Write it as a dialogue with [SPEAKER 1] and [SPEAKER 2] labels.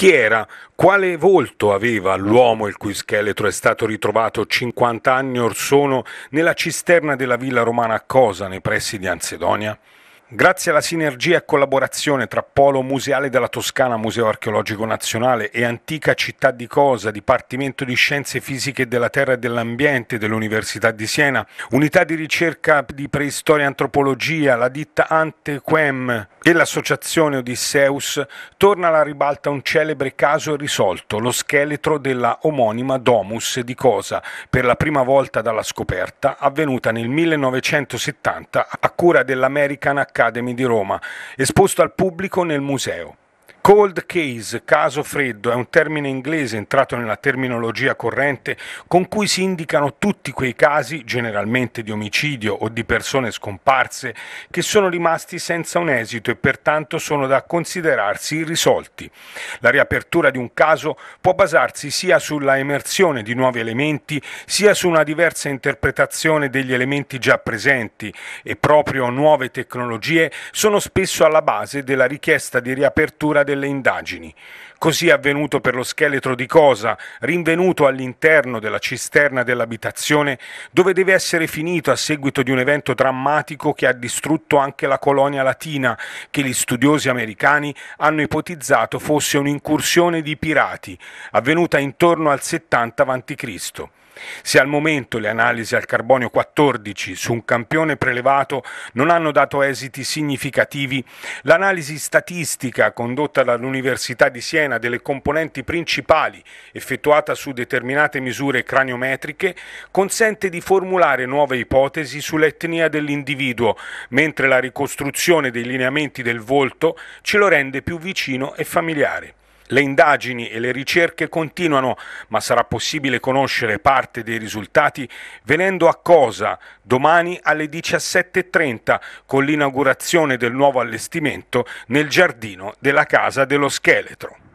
[SPEAKER 1] Chi era? Quale volto aveva l'uomo il cui scheletro è stato ritrovato 50 anni or sono nella cisterna della villa romana a Cosa nei pressi di Ansedonia? Grazie alla sinergia e collaborazione tra Polo Museale della Toscana, Museo Archeologico Nazionale e Antica Città di Cosa, Dipartimento di Scienze Fisiche della Terra e dell'Ambiente dell'Università di Siena, Unità di Ricerca di Preistoria e Antropologia, la ditta Antequem e l'Associazione Odisseus, torna alla ribalta un celebre caso risolto, lo scheletro della omonima Domus di Cosa, per la prima volta dalla scoperta, avvenuta nel 1970 a cura dell'American Academy Academy di Roma, esposto al pubblico nel museo. Cold case, caso freddo, è un termine inglese entrato nella terminologia corrente con cui si indicano tutti quei casi, generalmente di omicidio o di persone scomparse, che sono rimasti senza un esito e pertanto sono da considerarsi irrisolti. La riapertura di un caso può basarsi sia sulla emersione di nuovi elementi, sia su una diversa interpretazione degli elementi già presenti e proprio nuove tecnologie sono spesso alla base della richiesta di riapertura delle indagini. Così è avvenuto per lo scheletro di Cosa, rinvenuto all'interno della cisterna dell'abitazione, dove deve essere finito a seguito di un evento drammatico che ha distrutto anche la colonia latina, che gli studiosi americani hanno ipotizzato fosse un'incursione di pirati, avvenuta intorno al 70 a.C. Se al momento le analisi al carbonio 14 su un campione prelevato non hanno dato esiti significativi, l'analisi statistica condotta dall'Università di Siena delle componenti principali effettuata su determinate misure craniometriche consente di formulare nuove ipotesi sull'etnia dell'individuo, mentre la ricostruzione dei lineamenti del volto ce lo rende più vicino e familiare. Le indagini e le ricerche continuano, ma sarà possibile conoscere parte dei risultati venendo a Cosa domani alle 17.30 con l'inaugurazione del nuovo allestimento nel giardino della Casa dello Scheletro.